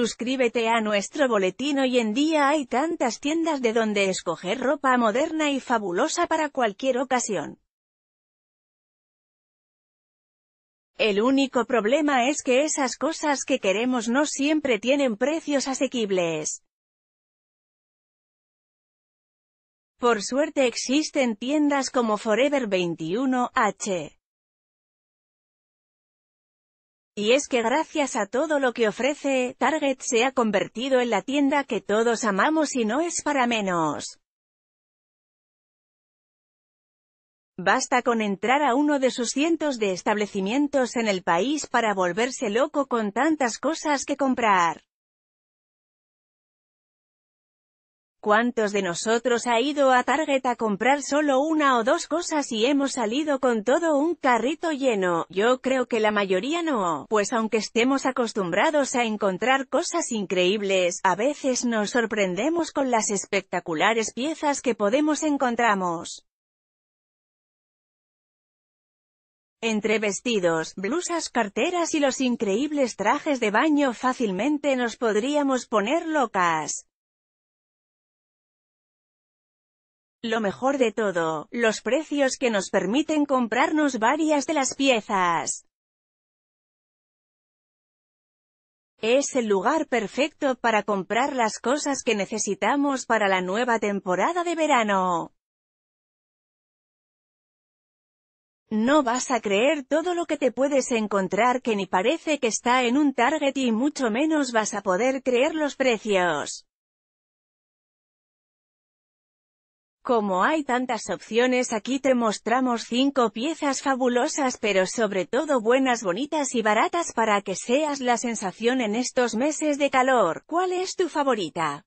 Suscríbete a nuestro boletín hoy en día hay tantas tiendas de donde escoger ropa moderna y fabulosa para cualquier ocasión. El único problema es que esas cosas que queremos no siempre tienen precios asequibles. Por suerte existen tiendas como Forever 21, H. Y es que gracias a todo lo que ofrece, Target se ha convertido en la tienda que todos amamos y no es para menos. Basta con entrar a uno de sus cientos de establecimientos en el país para volverse loco con tantas cosas que comprar. ¿Cuántos de nosotros ha ido a Target a comprar solo una o dos cosas y hemos salido con todo un carrito lleno? Yo creo que la mayoría no, pues aunque estemos acostumbrados a encontrar cosas increíbles, a veces nos sorprendemos con las espectaculares piezas que podemos encontramos. Entre vestidos, blusas, carteras y los increíbles trajes de baño fácilmente nos podríamos poner locas. Lo mejor de todo, los precios que nos permiten comprarnos varias de las piezas. Es el lugar perfecto para comprar las cosas que necesitamos para la nueva temporada de verano. No vas a creer todo lo que te puedes encontrar que ni parece que está en un Target y mucho menos vas a poder creer los precios. Como hay tantas opciones aquí te mostramos 5 piezas fabulosas pero sobre todo buenas bonitas y baratas para que seas la sensación en estos meses de calor. ¿Cuál es tu favorita?